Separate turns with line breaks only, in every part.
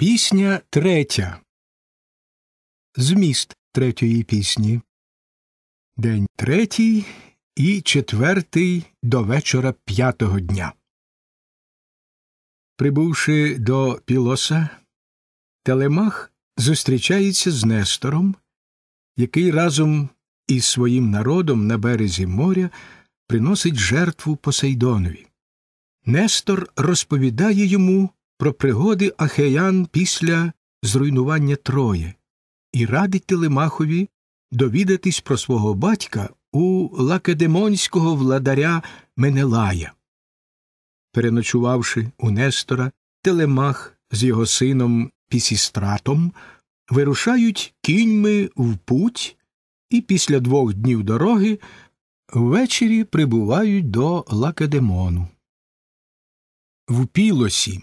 Пісня третя. Зміст третьої пісні. День третій і четвертий до вечора п'ятого дня. Прибувши до Пілоса, Телемах зустрічається з Нестором, який разом із своїм народом на березі моря приносить жертву Посейдонові. Нестор розповідає йому про пригоди ахеян після зруйнування Троє і радить Телемахові довідатись про свого батька у лакедемонського владаря Менелая. Переночувавши у Нестора, Телемах з його сином Пісістратом вирушають кіньми в путь і після двох днів дороги ввечері прибувають до Лакедемону. В пілосі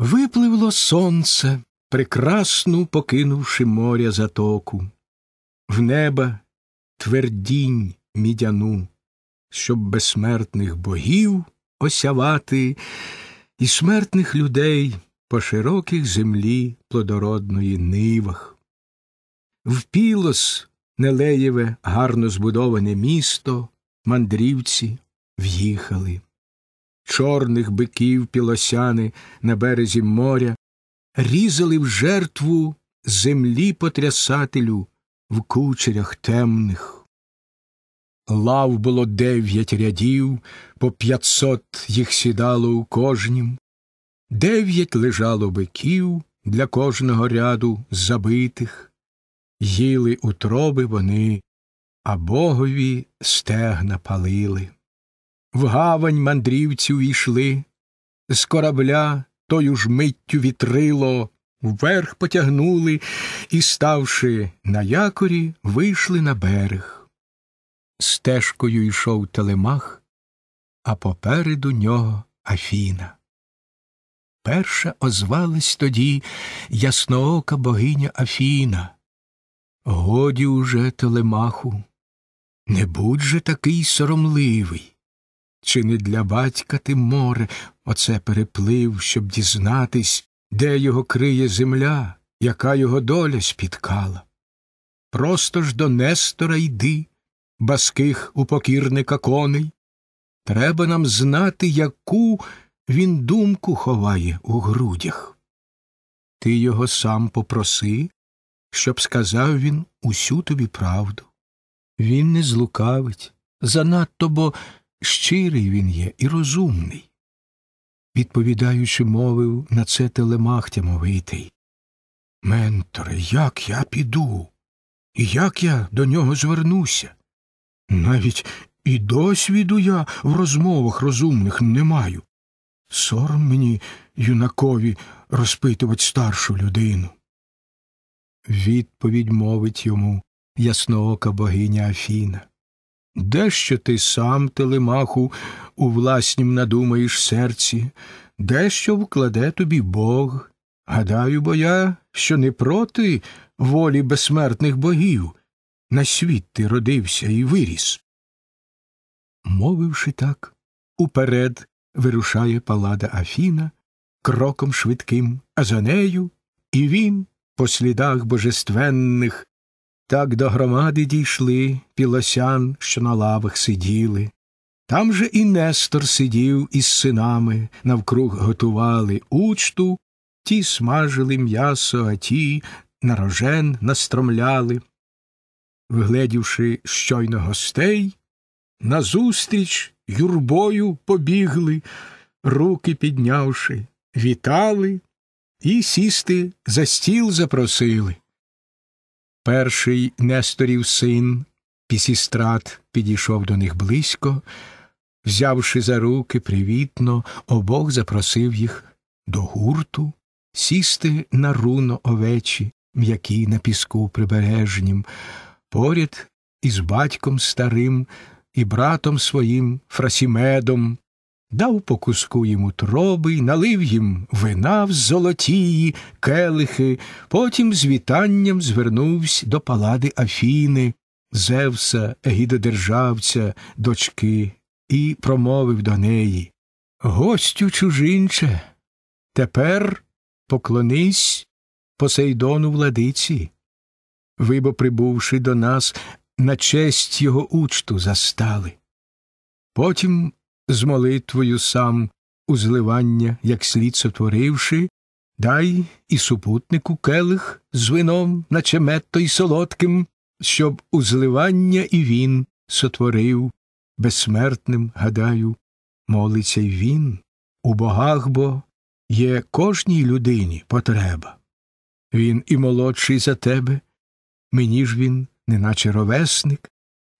Випливло сонце, прекрасну покинувши моря затоку, в неба твердінь мідяну, щоб безсмертних богів осявати і смертних людей по широких землі плодородної нивах. В пілос нелеєве гарно збудоване місто, мандрівці в'їхали чорних биків пілосяни на березі моря, різали в жертву землі потрясателю в кучерях темних. Лав було дев'ять рядів, по п'ятсот їх сідало у кожнім, дев'ять лежало биків для кожного ряду забитих, їли утроби вони, а богові стегна палили в гавань мандрівці увійшли, з корабля тою ж миттю вітрило, вверх потягнули і, ставши на якорі, вийшли на берег. Стежкою йшов телемах, а попереду нього Афіна. Перша озвалась тоді ясноока богиня Афіна. Годі уже телемаху, не будь же такий соромливий. Чи не для батька ти море оце переплив, щоб дізнатись, де його криє земля, яка його доля спіткала? Просто ж до Нестора йди, баских у покірника коней. Треба нам знати, яку він думку ховає у грудях. Ти його сам попроси, щоб сказав він усю тобі правду. Він не злукавить, занадто бо щирий він є і розумний. Відповідаючи, мовив на це телемах тямовитий. Менторе, як я піду, і як я до нього звернуся? Навіть і досвіду я в розмовах розумних не маю. Сором мені, юнакові, розпитувати старшу людину. Відповідь мовить йому ясноока богиня Афіна. Дещо ти сам, телемаху, у власнім надумаєш серці, дещо вкладе тобі Бог. Гадаю, бо я, що не проти волі безсмертних богів. На світ ти родився і виріс. Мовивши так, уперед вирушає палада Афіна кроком швидким, а за нею і він, по слідах божественних, так до громади дійшли пілосян, що на лавах сиділи. Там же і Нестор сидів із синами, навкруг готували учту, ті смажили м'ясо, а ті нарожен настромляли. Вгледівши щойно гостей, назустріч юрбою побігли, руки піднявши, вітали і сісти за стіл запросили. Перший Несторів син Пісістрат підійшов до них близько, взявши за руки привітно, обох запросив їх до гурту сісти на руно овечі, м'які на піску прибережнім, поряд із батьком старим і братом своїм Фрасімедом, Дав по куску їм утроби, налив їм вина в золотії, келихи, потім з вітанням звернувся до палади Афіни, Зевса, гідодержавця, дочки, і промовив до неї Гостю чужинче, тепер поклонись Посейдону владиці. Ви бо, прибувши до нас, на честь його учту застали. Потім з молитвою сам у зливання, як слід сотворивши, дай і супутнику келих з вином, наче метто й солодким, щоб у зливання і він сотворив, безсмертним, гадаю, молиться й він, у богах бо є кожній людині потреба. Він і молодший за тебе, мені ж він, неначе ровесник,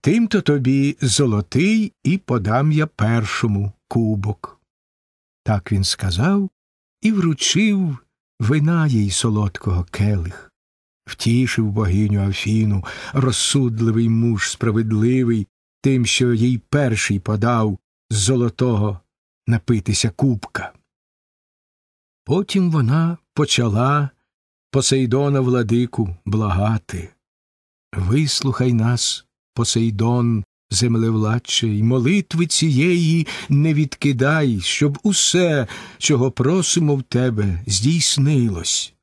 Тим то тобі золотий і подам я першому кубок. Так він сказав і вручив вина їй солодкого келих. Втішив богиню Афіну, розсудливий муж справедливий, тим, що їй перший подав з золотого напитися кубка. Потім вона почала Посейдона владику благати Вислухай нас. Посейдон, землевладче, й молитви цієї не відкидай, щоб усе, чого просимо в тебе, здійснилось.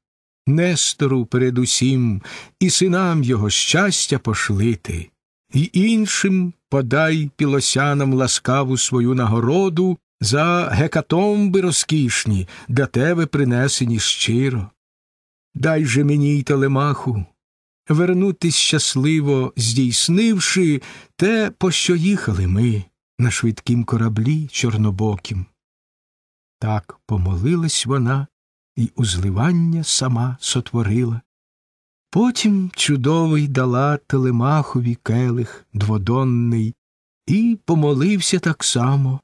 Нестору перед усім, і синам його щастя пошлити, і іншим подай пілосянам ласкаву свою нагороду за гекатомби розкішні, для тебе принесені щиро. Дай же мені й телемаху вернутись щасливо, здійснивши те, по що їхали ми на швидкім кораблі чорнобокім. Так помолилась вона і узливання сама сотворила. Потім чудовий дала телемахові келих дводонний, і помолився так само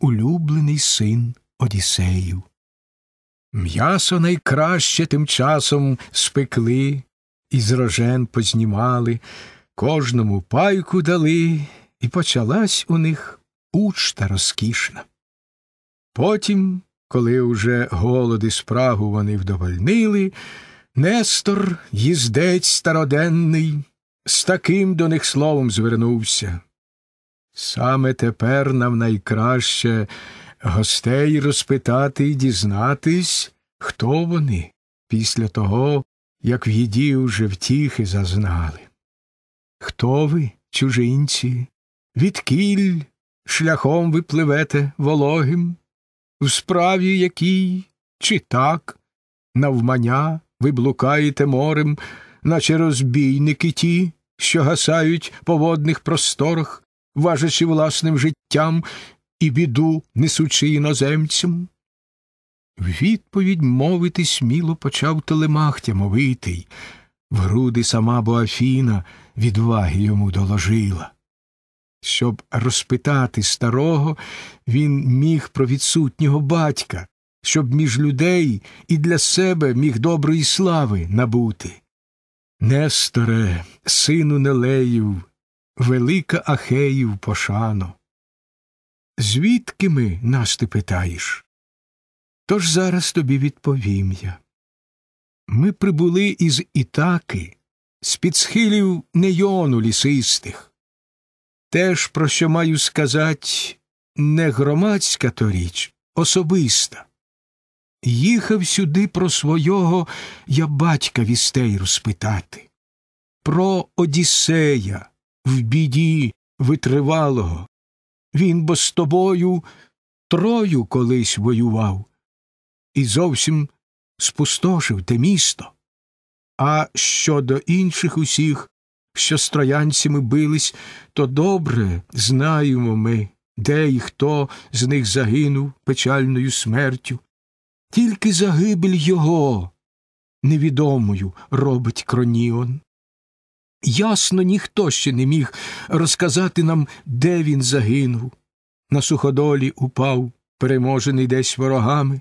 улюблений син Одіссеїв. М'ясо найкраще тим часом спекли, із рожен познімали, кожному пайку дали, і почалась у них учта розкішна. Потім, коли уже голоди спрагу вони вдовольнили, Нестор, їздець староденний, з таким до них словом звернувся. Саме тепер нам найкраще гостей розпитати і дізнатись, хто вони після того, як в їді уже втіхи зазнали. Хто ви, чужинці, відкіль шляхом ви пливете вологим, в справі якій чи так, навмання ви блукаєте морем, наче розбійники ті, що гасають по водних просторах, важачи власним життям і біду несучи іноземцям? відповідь мовити сміло почав телемахтя мовитий, в груди сама Боафіна відваги йому доложила. Щоб розпитати старого, він міг про відсутнього батька, щоб між людей і для себе міг доброї слави набути. Несторе, сину Нелеїв, велика Ахеїв пошано. Звідки ми нас ти питаєш? Тож зараз тобі відповім я. Ми прибули із Ітаки, з під схилів нейону лісистих. Теж, про що маю сказати, не громадська то річ, особиста. Їхав сюди про свого я батька вістей розпитати, про Одіссея в біді витривалого. Він бо з тобою трою колись воював і зовсім спустошив те місто. А щодо інших усіх, що з троянцями бились, то добре знаємо ми, де і хто з них загинув печальною смертю. Тільки загибель його невідомою робить Кроніон. Ясно, ніхто ще не міг розказати нам, де він загинув. На суходолі упав, переможений десь ворогами.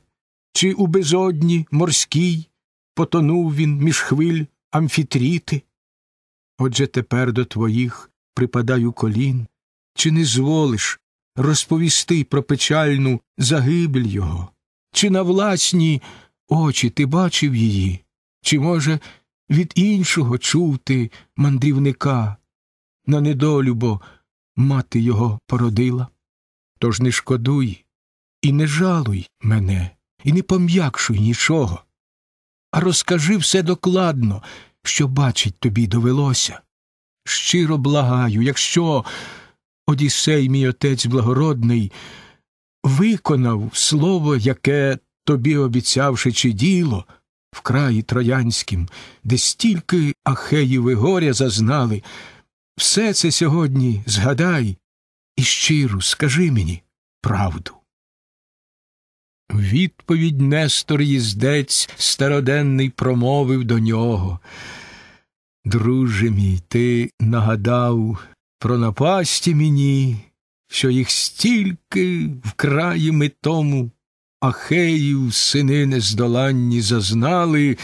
Чи у безодні морській потонув він між хвиль амфітріти? Отже тепер до твоїх припадаю колін, чи не зволиш розповісти про печальну загибель його? Чи на власні очі ти бачив її, чи, може, від іншого чути мандрівника? На недолю бо мати його породила? Тож не шкодуй і не жалуй мене і не пом'якшуй нічого. А розкажи все докладно, що бачить тобі довелося. Щиро благаю, якщо Одіссей, мій отець благородний, виконав слово, яке тобі обіцявши, чи діло, в краї троянським, де стільки ахеїв і горя зазнали, все це сьогодні згадай і щиро скажи мені правду. Відповідь Нестор їздець староденний промовив до нього. Друже мій, ти нагадав про напасті мені, що їх стільки вкраї ми тому Ахеїв сини нездоланні зазнали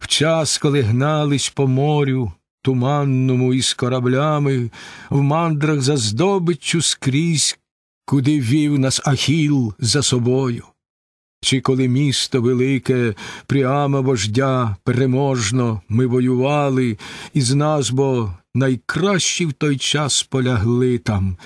в час, коли гнались по морю, туманному із кораблями, в мандрах за здобиччю скрізь, куди вів нас Ахіл за собою. Чи коли місто велике, прямо вождя переможно ми воювали, і з нас бо найкращі в той час полягли там,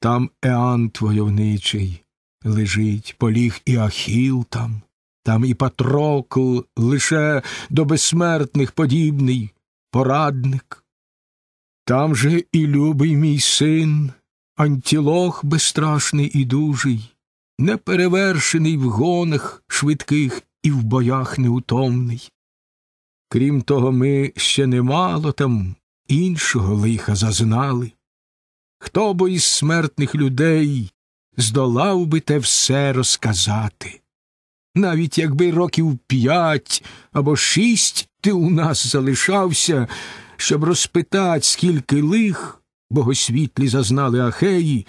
там Еант войовничий лежить, поліг і Ахіл там, там і Патрокл лише до безсмертних подібний порадник. Там же і любий мій син, Антілох безстрашний і дужий неперевершений в гонах швидких і в боях неутомний. Крім того, ми ще немало там іншого лиха зазнали. Хто бо із смертних людей здолав би те все розказати? Навіть якби років п'ять або шість ти у нас залишався, щоб розпитати, скільки лих богосвітлі зазнали ахеї,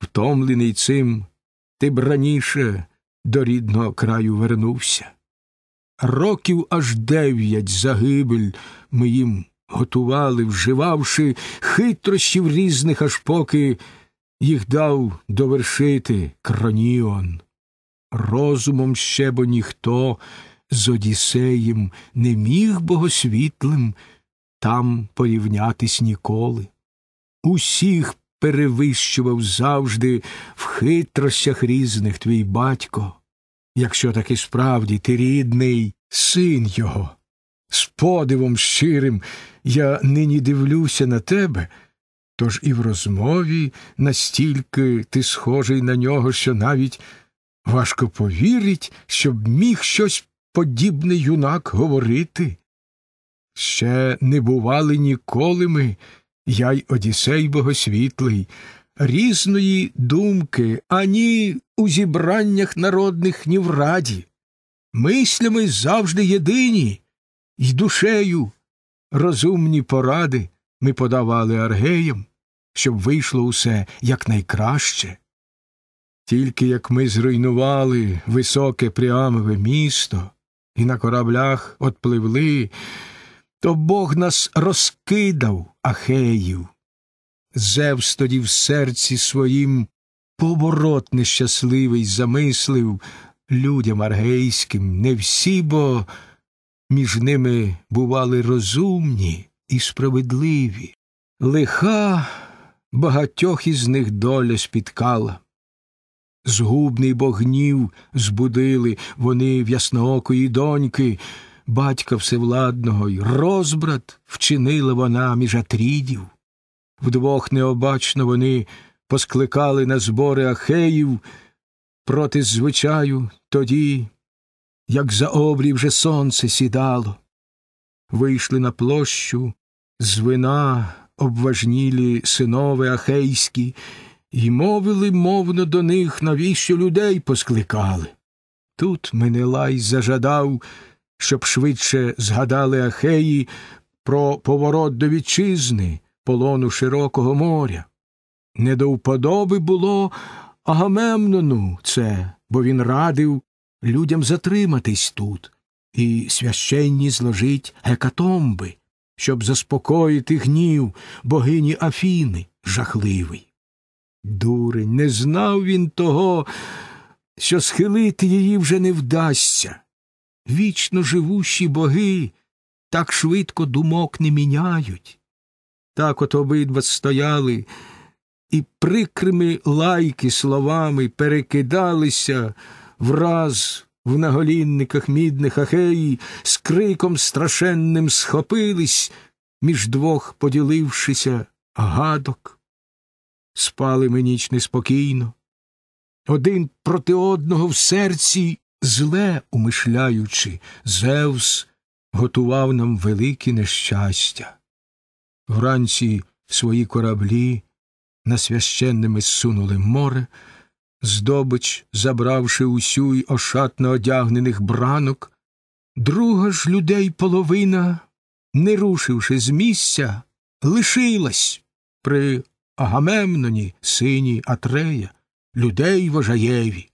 втомлений цим ти б раніше до рідного краю вернувся. Років аж дев'ять загибель ми їм готували, вживавши хитрощів різних, аж поки їх дав довершити кроніон. Розумом ще бо ніхто з Одіссеєм не міг богосвітлим там порівнятись ніколи. Усіх перевищував завжди в хитростях різних твій батько, якщо таки справді ти рідний син його. З подивом щирим я нині дивлюся на тебе, тож і в розмові настільки ти схожий на нього, що навіть важко повірить, щоб міг щось подібне юнак говорити. Ще не бували ніколи ми я й Одісей богосвітлий, різної думки, ані у зібраннях народних, ні в раді. Мислями завжди єдині, й душею розумні поради ми подавали аргеям, щоб вийшло усе якнайкраще. Тільки як ми зруйнували високе пріамове місто і на кораблях отпливли, то Бог нас розкидав Ахеїв. Зевс тоді в серці своїм поворот нещасливий замислив людям аргейським не всі, бо між ними бували розумні і справедливі. Лиха багатьох із них доля спіткала. Згубний богнів збудили вони в ясноокої доньки батька всевладного, й розбрат вчинила вона між Атрідів. Вдвох необачно вони поскликали на збори Ахеїв проти звичаю тоді, як за обрій вже сонце сідало. Вийшли на площу з вина обважнілі синови ахейські, і мовили мовно до них, навіщо людей поскликали. Тут Менелай зажадав щоб швидше згадали Ахеї про поворот до вітчизни, полону широкого моря. Не до вподоби було Агамемнону це, бо він радив людям затриматись тут, і священні зложить гекатомби, щоб заспокоїти гнів богині Афіни жахливий. Дурень, не знав він того, що схилити її вже не вдасться вічно живущі боги так швидко думок не міняють. Так от обидва стояли і прикрими лайки словами перекидалися враз в наголінниках мідних ахеї, з криком страшенним схопились, між двох поділившися гадок. Спали ми ніч неспокійно. Один проти одного в серці Зле умишляючи, Зевс готував нам великі нещастя. Вранці свої кораблі на священними сунули море, здобич, забравши усю й ошатно одягнених бранок, друга ж людей половина, не рушивши з місця, лишилась при Агамемноні, сині Атрея, людей вожаєві.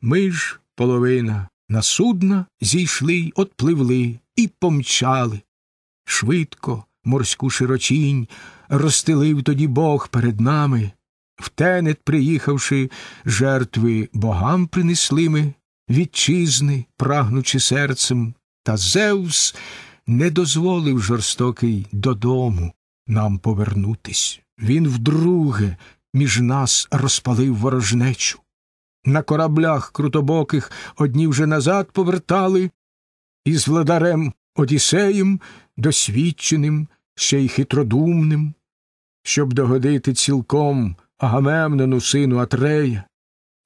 Ми ж половина на судна зійшли й отпливли і помчали. Швидко морську широчінь розстелив тоді Бог перед нами. в тенет, приїхавши, жертви богам принесли ми, вітчизни, прагнучи серцем, та Зевс не дозволив жорстокий додому нам повернутись. Він вдруге між нас розпалив ворожнечу на кораблях крутобоких одні вже назад повертали, і з владарем Одіссеєм досвідченим, ще й хитродумним, щоб догодити цілком Агамемнону сину Атрея.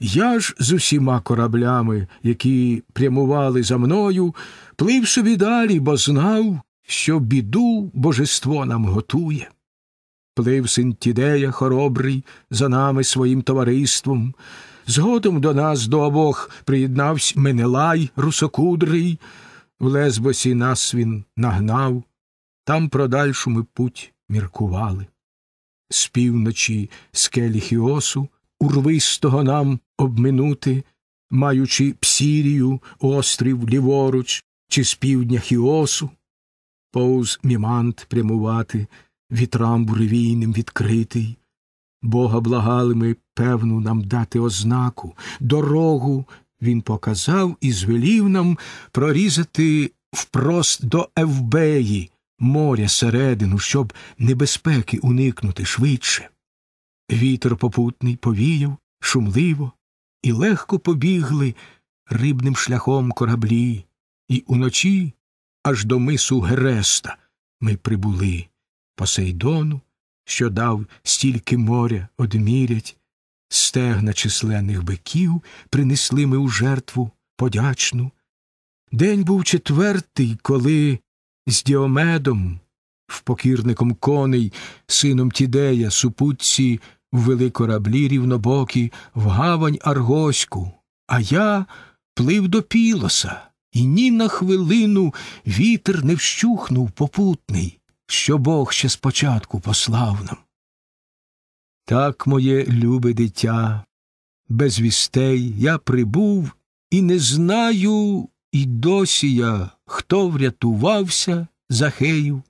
Я ж з усіма кораблями, які прямували за мною, плив собі далі, бо знав, що біду божество нам готує. Плив син Тідея хоробрий за нами своїм товариством, Згодом до нас до обох приєднавсь Менелай русокудрий, в Лесбосі нас він нагнав, там про дальшу ми путь міркували. З півночі скелі Хіосу, урвистого нам обминути, маючи Псірію, острів ліворуч, чи з півдня Хіосу, повз мімант прямувати, вітрам буревійним відкритий. Бога благали ми певну нам дати ознаку, дорогу він показав і звелів нам прорізати впрост до Евбеї, моря середину, щоб небезпеки уникнути швидше. Вітер попутний повіяв шумливо, і легко побігли рибним шляхом кораблі, і уночі аж до мису Гереста ми прибули Посейдону що дав стільки моря одмірять, стегна численних биків принесли ми у жертву подячну. День був четвертий, коли з Діомедом, в покірником коней, сином Тідея, супутці ввели кораблі рівнобокі в гавань Аргоську, а я плив до пілоса, і ні на хвилину вітер не вщухнув попутний що Бог ще спочатку послав нам. Так, моє любе дитя, без вістей я прибув і не знаю, і досі я, хто врятувався Захеїв,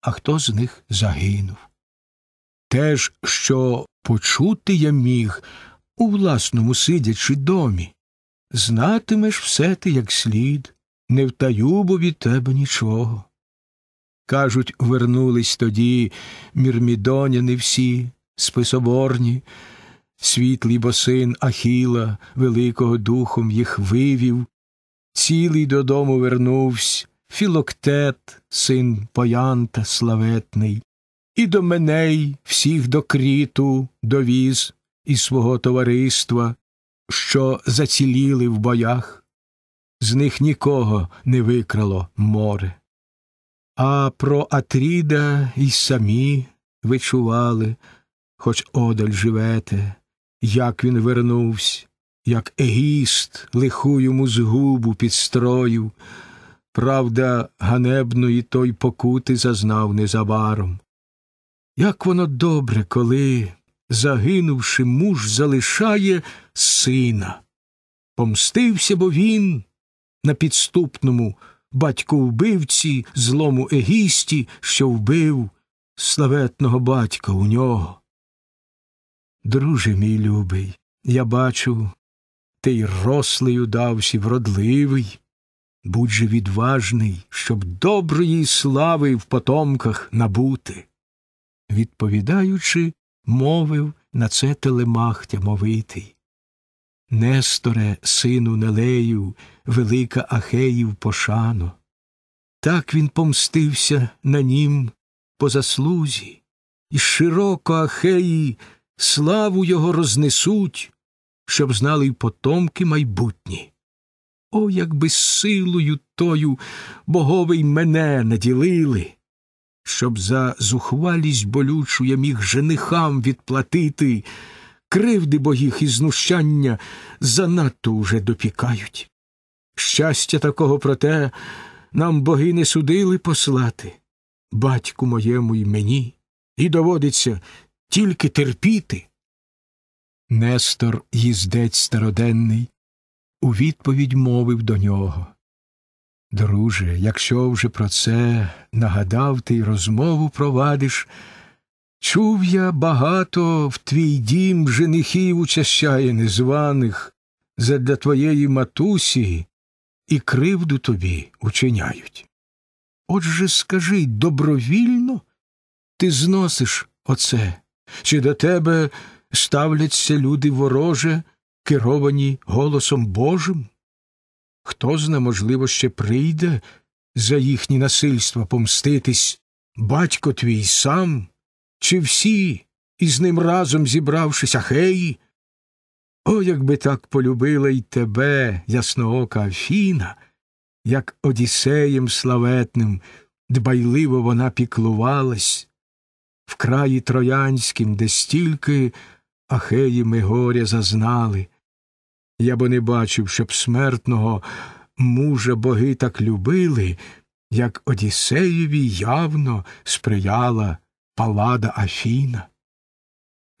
а хто з них загинув. Те ж, що почути я міг у власному сидячи домі, знатимеш все ти як слід, не втаю бо від тебе нічого. Кажуть, вернулись тоді мірмідоняни всі, списоборні, світлий босин Ахіла, великого духом їх вивів, цілий додому вернувсь, філоктет, син Поянта славетний, і до меней всіх до кріту довіз із свого товариства, що заціліли в боях, з них нікого не викрало море а про Атріда й самі ви чували, хоч одаль живете, як він вернувся, як егіст лиху йому згубу підстроїв, правда, ганебної той покути зазнав незабаром. Як воно добре, коли, загинувши, муж залишає сина. Помстився бо він на підступному вбивці, злому егісті, що вбив славетного батька у нього. Друже мій любий, я бачу, ти й рослею давсі вродливий, будь же відважний, щоб доброї слави в потомках набути. Відповідаючи, мовив на це телемах тямовитий. Несторе, сину Нелею, велика Ахеїв пошано. Так він помстився на нім по заслузі, і широко Ахеї славу його рознесуть, щоб знали й потомки майбутні. О, якби силою тою боговий мене наділили, щоб за зухвалість болючу я міг женихам відплатити кривди бо і знущання занадто уже допікають. Щастя такого проте нам боги не судили послати. Батьку моєму і мені, і доводиться тільки терпіти. Нестор, їздець староденний, у відповідь мовив до нього. Друже, якщо вже про це нагадав ти й розмову провадиш. Чув я багато в твій дім женихів учащає незваних, задля твоєї матусі і кривду тобі учиняють. Отже, скажи добровільно ти зносиш оце, чи до тебе ставляться люди вороже, керовані голосом Божим? Хто зна, можливо, ще прийде за їхні насильства помститись, батько твій сам чи всі, із ним разом зібравшись ахеї? О, якби так полюбила й тебе, ясноока Афіна, як Одіссеєм славетним, дбайливо вона піклувалась, в краї троянським, де стільки ахеї ми горя зазнали. Я бо не бачив, щоб смертного мужа боги так любили, як Одіссеєві явно сприяла палада Афіна.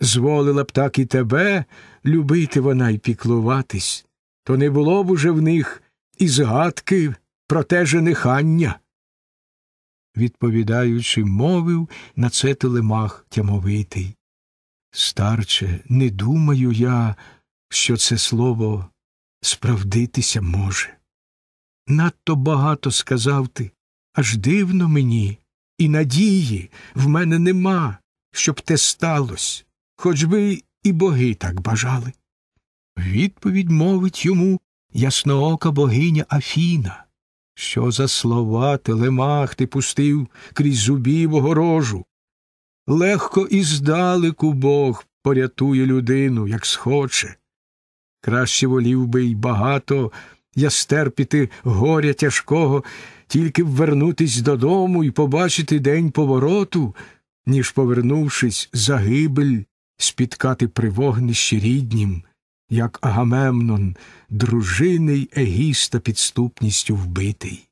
Зволила б так і тебе любити вона й піклуватись, то не було б уже в них і згадки про те же нехання. Відповідаючи, мовив на це телемах тямовитий. Старче, не думаю я, що це слово справдитися може. Надто багато сказав ти, аж дивно мені, і надії в мене нема, щоб те сталося, хоч би і боги так бажали. Відповідь мовить йому ясноока богиня Афіна. Що за слова телемах ти пустив крізь зубів огорожу? Легко і здалеку Бог порятує людину, як схоче. Краще волів би й багато я стерпіти горя тяжкого, тільки б вернутись додому і побачити день повороту, ніж, повернувшись, загибель, спіткати при вогнищі ріднім, як Агамемнон, дружини й Егіста підступністю вбитий.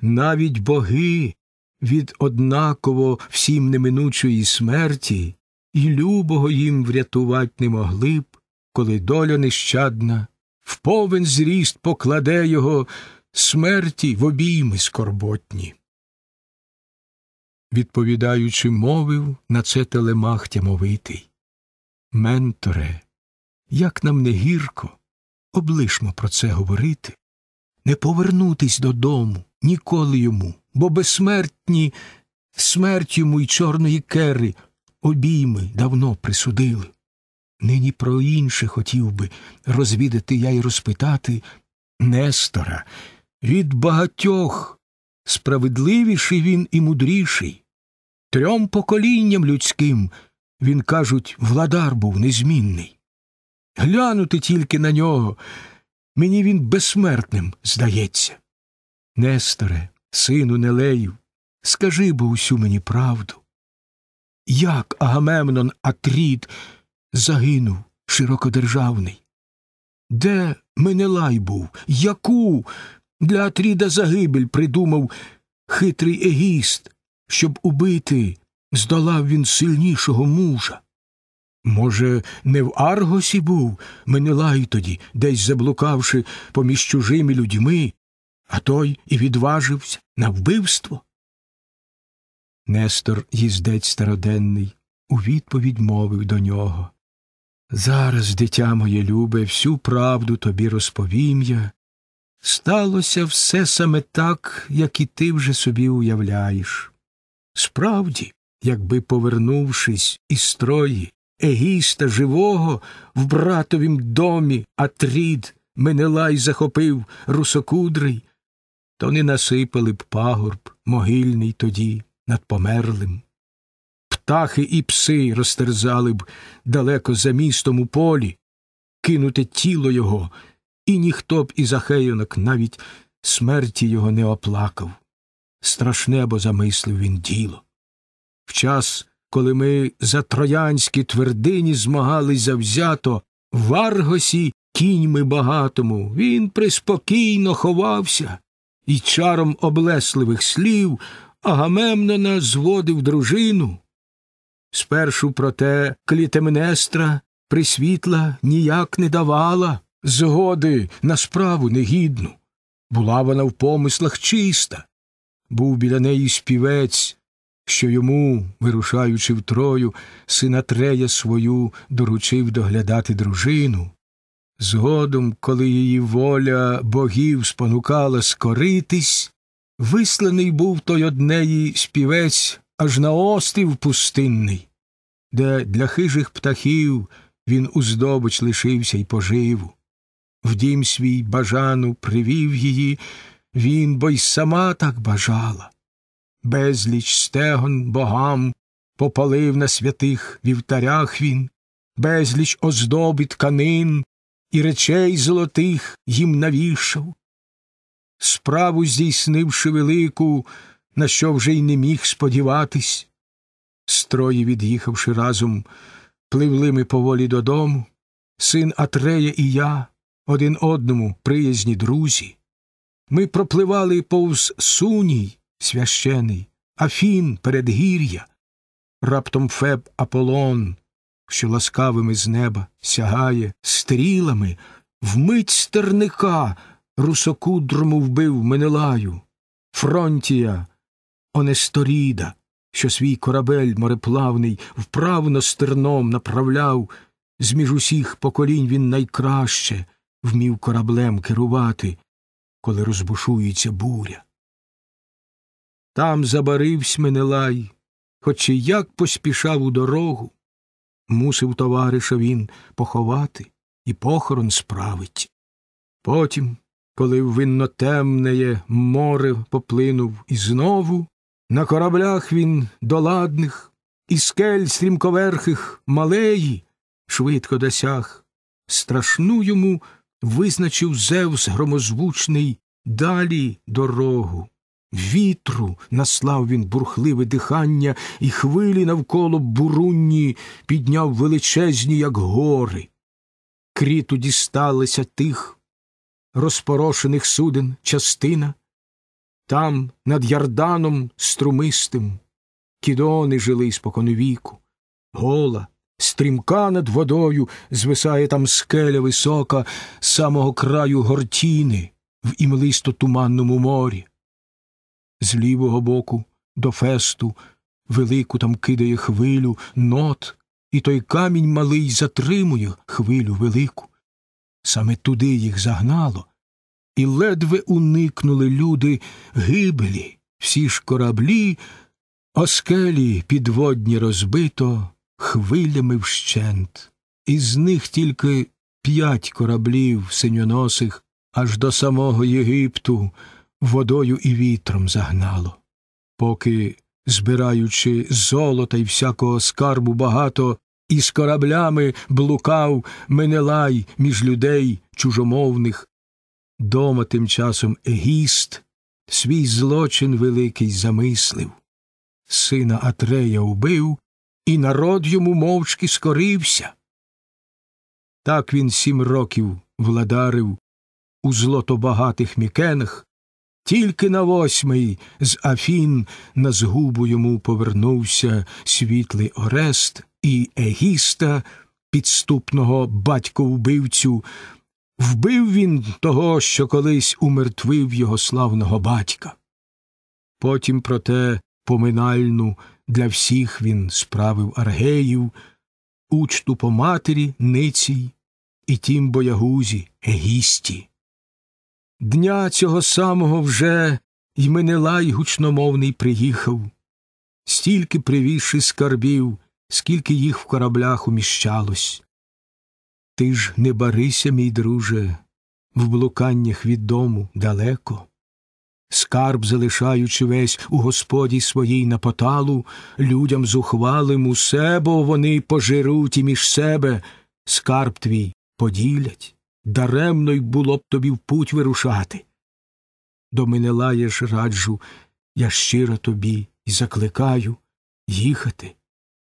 Навіть боги від однаково всім неминучої смерті і любого їм врятувати не могли б, коли доля нещадна, в повен зріст покладе його смерті в обійми скорботні. Відповідаючи, мовив на це телемах тямовитий. Менторе, як нам не гірко, облишмо про це говорити, не повернутись додому ніколи йому, бо безсмертні смерть йому й чорної кери обійми давно присудили. Нині про інше хотів би розвідати я й розпитати Нестора, від багатьох, справедливіший він і мудріший. Трьом поколінням людським, він, кажуть, владар був незмінний. Глянути тільки на нього, мені він безсмертним здається. Несторе, сину Нелею, скажи бо усю мені правду. Як Агамемнон Атрід загинув широкодержавний? Де Менелай був? Яку для Атріда загибель придумав хитрий егіст, щоб убити, здолав він сильнішого мужа. Може, не в Аргосі був Менелай тоді, десь заблукавши поміж чужими людьми, а той і відважився на вбивство. Нестор, їздець староденний, у відповідь мовив до нього Зараз, дитя моє любе, всю правду тобі розповім я, сталося все саме так, як і ти вже собі уявляєш. Справді, якби, повернувшись із трої, Егіста живого в братовім домі, Атрід Менелай захопив русокудрий, то не насипали б пагорб могильний тоді над померлим. Птахи і пси розтерзали б далеко за містом у полі, кинуте тіло його і ніхто б із ахеюнок навіть смерті його не оплакав. Страшне бо замислив він діло. В час, коли ми за троянські твердині змагались завзято, в Аргосі кіньми багатому, він приспокійно ховався і чаром облесливих слів Агамемнона зводив дружину. Спершу, проте, клітемнестра присвітла ніяк не давала, згоди на справу негідну. Була вона в помислах чиста. Був біля неї співець, що йому, вирушаючи в Трою, сина Трея свою доручив доглядати дружину. Згодом, коли її воля богів спонукала скоритись, висланий був той однеї співець аж на острів пустинний, де для хижих птахів він уздобич лишився й поживу в дім свій бажану привів її, він, бо й сама так бажала. Безліч стегон богам попалив на святих вівтарях він, безліч оздоби тканин і речей золотих їм навішав. Справу здійснивши велику, на що вже й не міг сподіватись. Строї, від'їхавши разом, пливли ми поволі додому, син Атрея і я, один одному приязні друзі. Ми пропливали повз Суній священий, Афін передгір'я, раптом Феб Аполлон, що ласкавими з неба сягає стрілами, вмить стерника русокудрому вбив Менелаю, Фронтія, Онесторіда, що свій корабель мореплавний вправно стерном направляв, зміж усіх поколінь він найкраще, вмів кораблем керувати, коли розбушується буря. Там забаривсь Менелай, хоч і як поспішав у дорогу, мусив товариша він поховати і похорон справить. Потім, коли в виннотемнеє море поплинув і знову, на кораблях він доладних і скель стрімковерхих малеї швидко досяг, страшну йому визначив Зевс громозвучний далі дорогу. Вітру наслав він бурхливе дихання, і хвилі навколо бурунні підняв величезні, як гори. Кріту дісталися тих розпорошених суден частина. Там, над ярданом струмистим, кідони жили споконвіку, гола, Стрімка над водою звисає там скеля висока з самого краю гортіни в імлисто туманному морі. З лівого боку до фесту велику там кидає хвилю нот, і той камінь малий затримує хвилю велику. Саме туди їх загнало, і ледве уникнули люди гиблі, всі ж кораблі, оскелі підводні розбито хвилями вщент, із них тільки п'ять кораблів синьоносих аж до самого Єгипту водою і вітром загнало. Поки, збираючи золота й всякого скарбу багато, із кораблями блукав Менелай між людей чужомовних. Дома тим часом Егіст свій злочин великий замислив. Сина Атрея убив, і народ йому мовчки скорився. Так він сім років владарив у злотобагатих мікенах, тільки на восьмий з Афін на згубу йому повернувся світлий Орест і Егіста, підступного батько вбивцю, вбив він того, що колись умертвив його славного батька. Потім, проте, поминальну для всіх він справив аргеїв, учту по матері ницій і тім боягузі егісті. Дня цього самого вже й Менелай гучномовний приїхав, стільки привізши скарбів, скільки їх в кораблях уміщалось. Ти ж не барися, мій друже, в блуканнях від дому далеко. Скарб, залишаючи весь у господі своїй на поталу, людям зухвалим усе, бо вони пожируть і між себе, скарб твій поділять, даремно й було б тобі в путь вирушати. До Менелая ж раджу, я щиро тобі і закликаю їхати.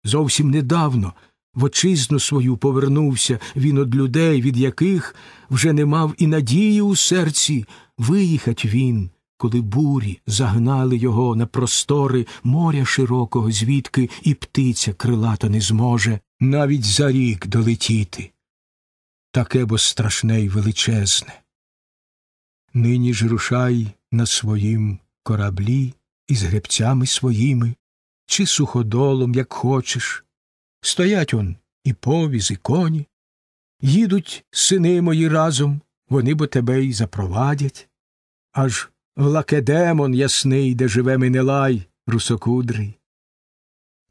Зовсім недавно в отчизну свою повернувся він од людей, від яких вже не мав і надії у серці, виїхать він коли бурі загнали його на простори моря широкого, звідки і птиця крилата не зможе навіть за рік долетіти. Таке бо страшне й величезне. Нині ж рушай на своїм кораблі із гребцями своїми, чи суходолом, як хочеш. Стоять он і повіз, і коні. Їдуть сини мої разом, вони бо тебе й запровадять. Аж Лакедемон ясний, де живе Менелай, русокудрий.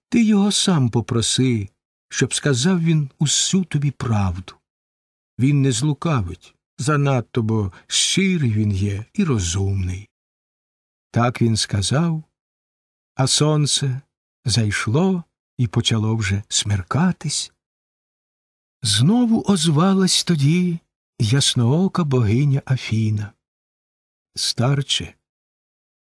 Ти його сам попроси, щоб сказав він усю тобі правду. Він не злукавить, занадто бо щирий він є і розумний. Так він сказав, а сонце зайшло і почало вже смеркатись. Знову озвалась тоді ясноока богиня Афіна. Старче,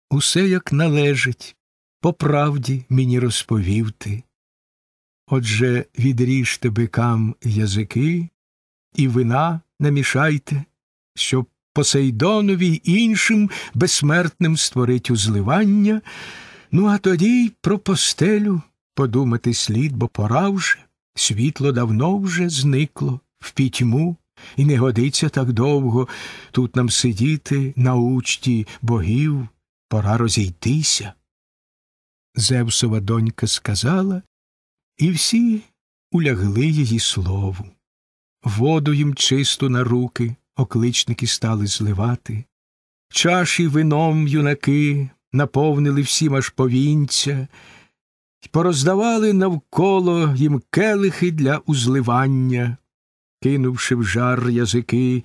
усе як належить, по правді мені розповів ти. Отже, відріжте бикам язики і вина намішайте, щоб Посейдонові й іншим безсмертним створить узливання, ну а тоді й про постелю подумати слід, бо пора вже, світло давно вже зникло в пітьму і не годиться так довго тут нам сидіти на учті богів, пора розійтися. Зевсова донька сказала, і всі улягли її слову. Воду їм чисту на руки окличники стали зливати. Чаші вином юнаки наповнили всім аж повінця, й пороздавали навколо їм келихи для узливання кинувши в жар язики,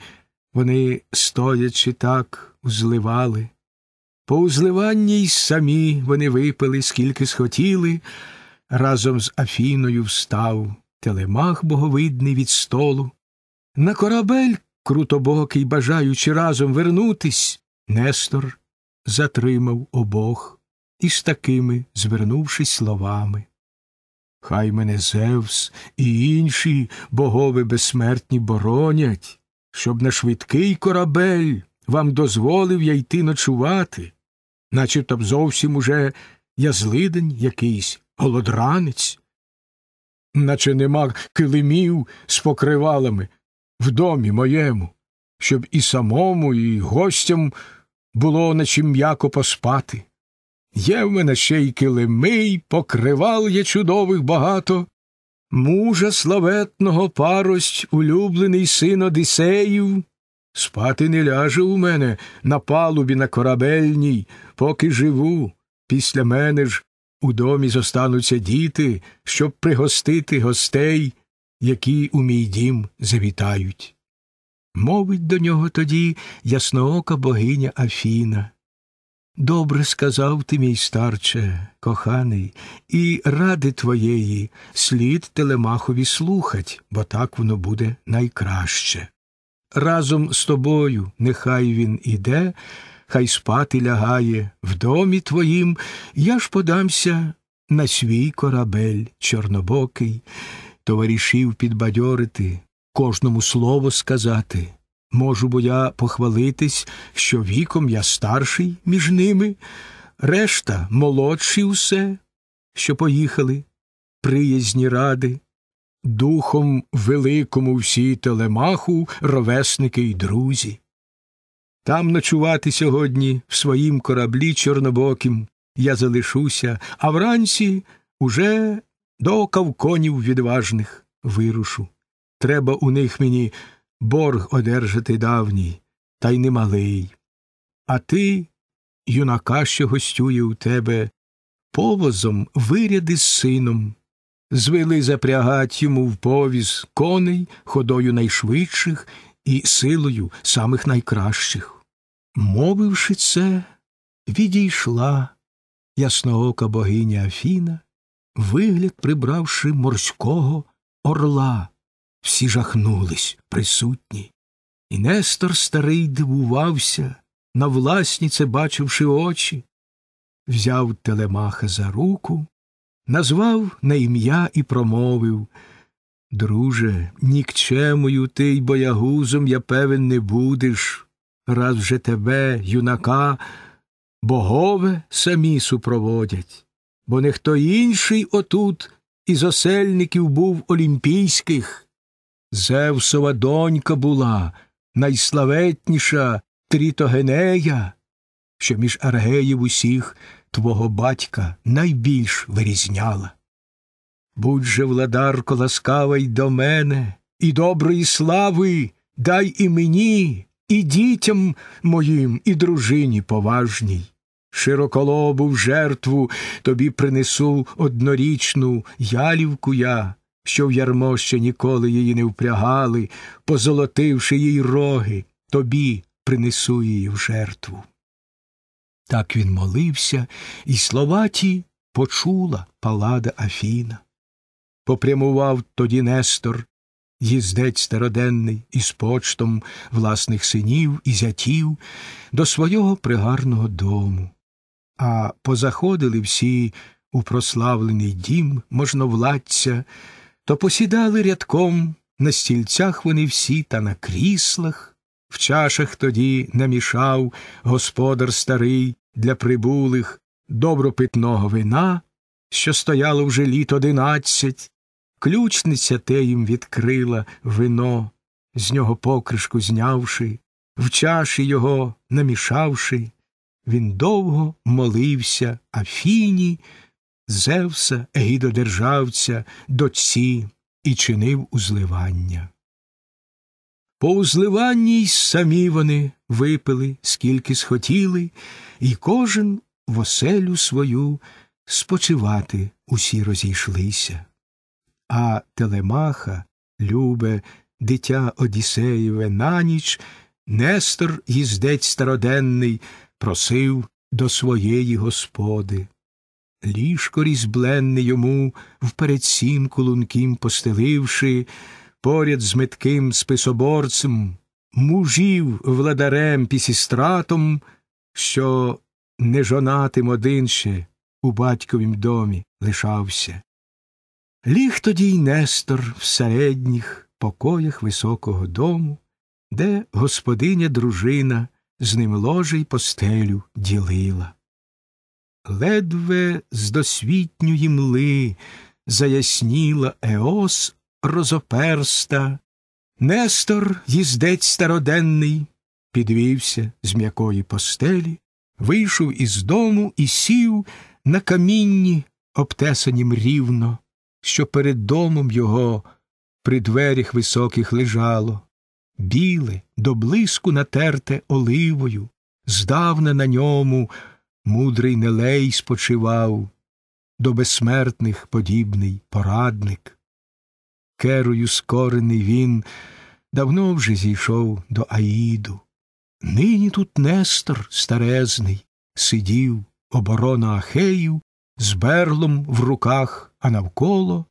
вони, стоячи так, узливали. По узливанні й самі вони випили, скільки схотіли, разом з Афіною встав телемах боговидний від столу. На корабель, крутобокий, бажаючи разом вернутись, Нестор затримав обох і з такими, звернувшись словами. Хай мене Зевс і інші богови безсмертні боронять, щоб на швидкий корабель вам дозволив я йти ночувати, начебто б зовсім уже я злидень якийсь голодранець, наче нема килимів з покривалами в домі моєму, щоб і самому, і гостям було на чим м'яко поспати. Є в мене ще й килимий, покривал є чудових багато. Мужа славетного парость, улюблений син Одисеїв. Спати не ляже у мене на палубі, на корабельній, поки живу. Після мене ж у домі зостануться діти, щоб пригостити гостей, які у мій дім завітають. Мовить до нього тоді ясноока богиня Афіна. Добре сказав ти, мій старче, коханий, і ради твоєї слід телемахові слухать, бо так воно буде найкраще. Разом з тобою нехай він іде, хай спати лягає в домі твоїм, я ж подамся на свій корабель чорнобокий, товаришів підбадьорити, кожному слово сказати. Можу, бо я похвалитись, що віком я старший між ними, решта молодші усе, що поїхали, приязні ради, духом великому всі телемаху, ровесники й друзі. Там ночувати сьогодні в своїм кораблі чорнобоким я залишуся, а вранці уже до кавконів відважних вирушу. Треба у них мені борг одержати давній, та й немалий. А ти, юнака, що гостює у тебе, повозом виряди з сином. Звели запрягать йому в повіз коней ходою найшвидших і силою самих найкращих. Мовивши це, відійшла ясноока богиня Афіна, вигляд прибравши морського орла. Всі жахнулись, присутні. І Нестор старий дивувався, на власні це бачивши очі, взяв Телемаха за руку, назвав на ім'я і промовив Друже, нікчемою ти й боягузом я певен не будеш, раз вже тебе, юнака, богове самі супроводять, бо не хто інший отут із осельників був олімпійських. Зевсова донька була, найславетніша Трітогенея, що між аргеїв усіх твого батька найбільш вирізняла. Будь же, владарко, ласкавий до мене, і доброї слави дай і мені, і дітям моїм, і дружині поважній. Широколобу в жертву тобі принесу однорічну ялівку я що в ярмо ще ніколи її не впрягали, позолотивши їй роги, тобі принесу її в жертву. Так він молився, і слова ті почула палада Афіна. Попрямував тоді Нестор, їздець староденний, із почтом власних синів і зятів до свого пригарного дому. А позаходили всі у прославлений дім можновладця то посідали рядком на стільцях вони всі та на кріслах, в чашах тоді намішав господар старий для прибулих добропитного вина, що стояло вже літ одинадцять, ключниця те їм відкрила вино, з нього покришку знявши, в чаші його намішавши, він довго молився Афіні. Зевса, гідодержавця, дочці і чинив узливання. По узливанні й самі вони випили, скільки схотіли, і кожен в оселю свою спочивати усі розійшлися. А Телемаха, любе, дитя Одіссеєве на ніч, Нестор їздець староденний, просив до своєї господи ліжко різьбленне йому в передсінку лунким постеливши, поряд з метким списоборцем, мужів владарем пісістратом, що не жонатим один ще у батьковім домі лишався. Ліг тоді й Нестор в середніх покоях високого дому, де господиня дружина з ним ложе й постелю ділила ледве з досвітньої мли заясніла Еос розоперста. Нестор, їздець староденний, підвівся з м'якої постелі, вийшов із дому і сів на камінні, обтесанім рівно, що перед домом його при дверях високих лежало, біле, до блиску натерте оливою, здавна на ньому мудрий Нелей спочивав, до безсмертних подібний порадник. Керою скорений він давно вже зійшов до Аїду. Нині тут Нестор старезний сидів, оборона Ахею, з берлом в руках, а навколо.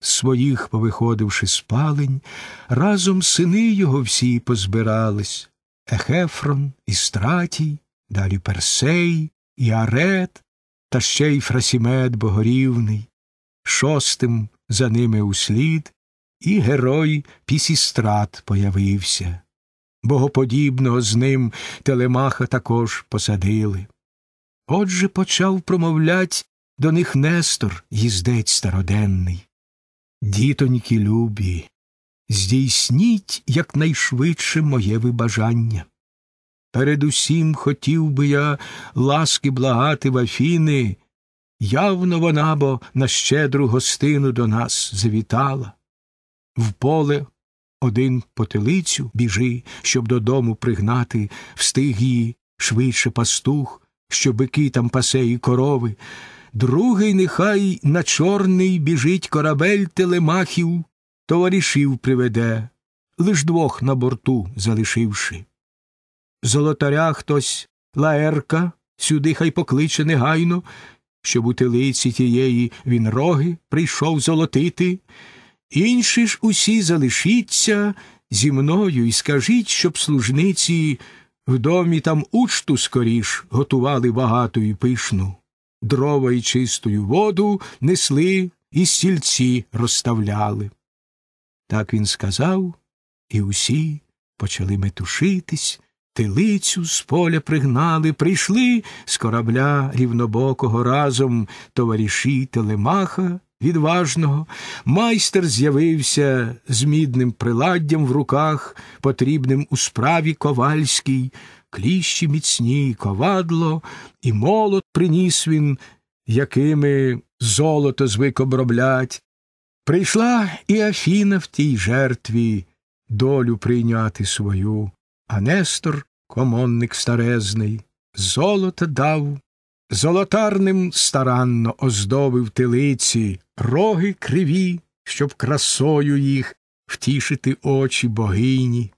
Своїх, повиходивши з палень, разом сини його всі позбирались Ехефрон, Істратій, далі Персей, і Арет, та ще й Фрасімет Богорівний, шостим за ними услід, і герой Пісістрат появився. Богоподібного з ним Телемаха також посадили. Отже почав промовлять до них Нестор, їздець староденний. Дітоньки любі, здійсніть якнайшвидше моє ви бажання. Перед усім хотів би я ласки благати в Афіни, явно вона бо на щедру гостину до нас завітала. В поле один потилицю біжи, щоб додому пригнати, встиг її швидше пастух, що бики там пасе і корови. Другий нехай на чорний біжить корабель телемахів, товаришів приведе, лиш двох на борту залишивши золотаря хтось лаерка, сюди хай покличе негайно, щоб у телиці тієї він роги прийшов золотити. Інші ж усі залишіться зі мною і скажіть, щоб служниці в домі там учту скоріш готували багату і пишну. Дрова і чистую воду несли і стільці розставляли. Так він сказав, і усі почали метушитись, Тилицю з поля пригнали, прийшли з корабля рівнобокого разом товариші Телемаха відважного. Майстер з'явився з мідним приладдям в руках, потрібним у справі ковальській, кліщі міцні, ковадло, і молот приніс він, якими золото звик оброблять. Прийшла і Афіна в тій жертві долю прийняти свою а Нестор комонник старезний, золото дав, золотарним старанно оздобив тилиці роги криві, щоб красою їх втішити очі богині.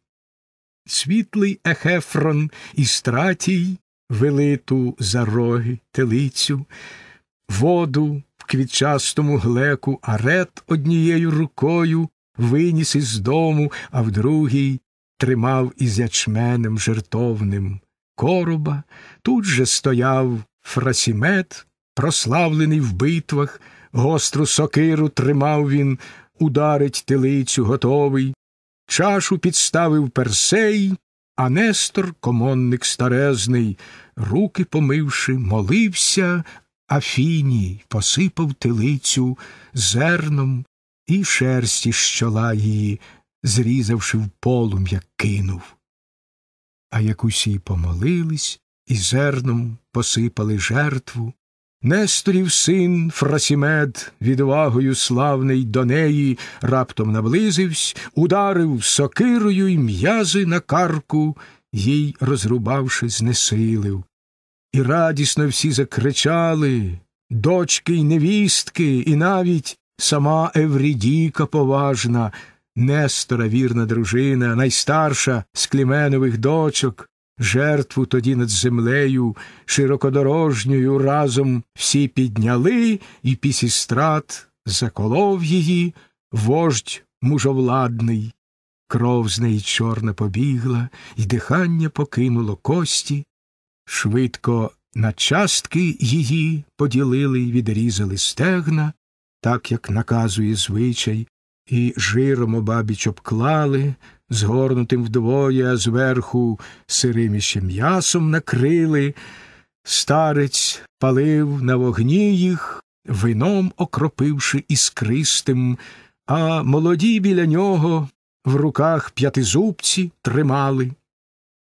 Світлий Ехефрон і стратій велиту за роги телицю, воду в квітчастому глеку арет однією рукою виніс із дому, а в другій тримав із ячменем жертовним короба, тут же стояв фрасімет, прославлений в битвах, гостру сокиру тримав він, ударить тилицю готовий, чашу підставив персей, а Нестор, комонник старезний, руки помивши, молився, Афіні, посипав тилицю зерном і шерсті з чола її зрізавши в полум'я, кинув. А як усі помолились і зерном посипали жертву, Несторів син Фрасімед, відвагою славний до неї, раптом наблизивсь, ударив сокирою й м'язи на карку, їй розрубавши, знесилив. І радісно всі закричали дочки й невістки, і навіть сама Еврідіка поважна. Нестора, вірна дружина, найстарша з кліменових дочок, жертву тоді над землею, широкодорожньою разом всі підняли, і після страт заколов її, вождь мужовладний. Кров з неї чорна побігла, і дихання покинуло кості. Швидко на частки її поділили й відрізали стегна, так як наказує звичай, і жиром обабіч обклали, згорнутим вдвоє, а зверху сирим іще м'ясом накрили. Старець палив на вогні їх, вином окропивши іскристим, а молоді біля нього в руках п'ятизубці тримали.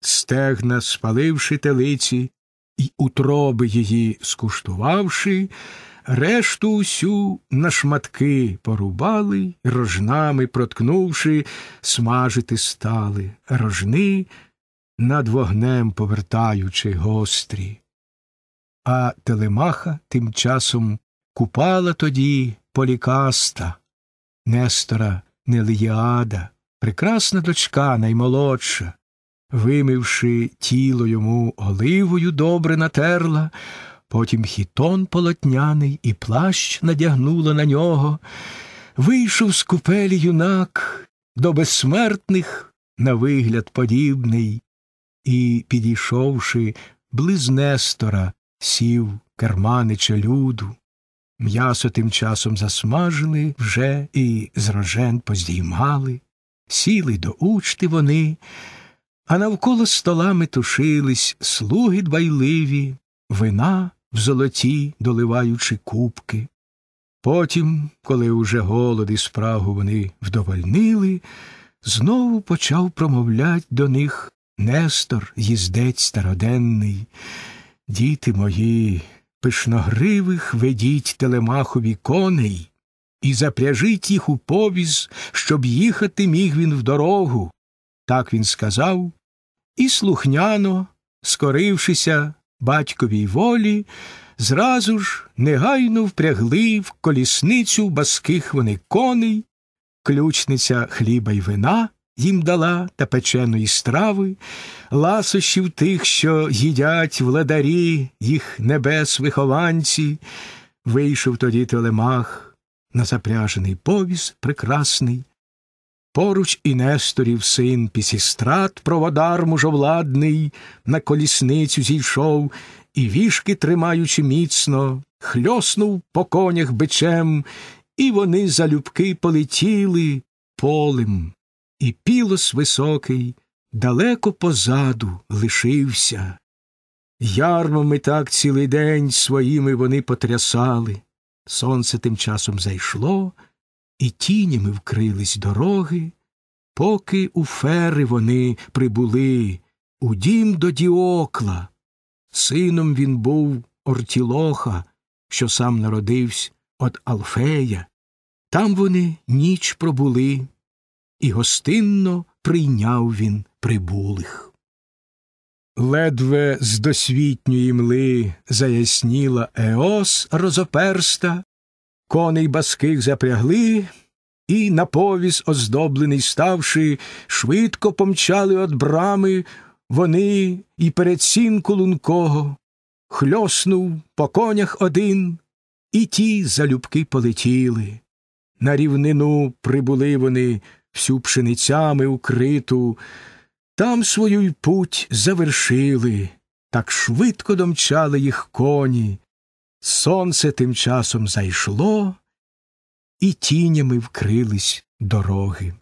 Стегна, спаливши телиці і утроби її скуштувавши, решту усю на шматки порубали, рожнами проткнувши, смажити стали рожни над вогнем повертаючи гострі. А Телемаха тим часом купала тоді полікаста, Нестора Неліада, прекрасна дочка наймолодша, вимивши тіло йому оливою добре натерла, потім хітон полотняний і плащ надягнула на нього. Вийшов з купелі юнак до безсмертних на вигляд подібний, і, підійшовши близ Нестора, сів керманича люду. М'ясо тим часом засмажили вже і з рожен поздіймали, сіли до учти вони, а навколо стола метушились слуги дбайливі, вина в золоті, доливаючи кубки. Потім, коли уже голод і спрагу вони вдовольнили, знову почав промовлять до них Нестор, їздець староденний. Діти мої, пишногривих ведіть телемахові коней і запряжіть їх у повіз, щоб їхати міг він в дорогу. Так він сказав, і слухняно, скорившися, батьковій волі, зразу ж негайно впрягли в колісницю баских вони коней, ключниця хліба й вина їм дала та печеної страви, ласощів тих, що їдять владарі, їх небес вихованці. Вийшов тоді телемах на запряжений повіз прекрасний, Поруч і Несторів син Пісістрат, проводар мужовладний, на колісницю зійшов і, вішки тримаючи міцно, хльоснув по конях бичем, і вони залюбки полетіли полем. І пілос високий далеко позаду лишився. Ярмами так цілий день своїми вони потрясали. Сонце тим часом зайшло і тінями вкрились дороги, поки у фери вони прибули, у дім до Діокла. Сином він був Ортілоха, що сам народився від Алфея. Там вони ніч пробули, і гостинно прийняв він прибулих. Ледве з досвітньої мли заясніла Еос розоперста, коней баских запрягли і, на повіс оздоблений ставши, швидко помчали од брами вони і перед сінку лункого. Хльоснув по конях один, і ті залюбки полетіли. На рівнину прибули вони всю пшеницями укриту, там свою й путь завершили, так швидко домчали їх коні, Сонце тим часом зайшло, і тінями вкрились дороги.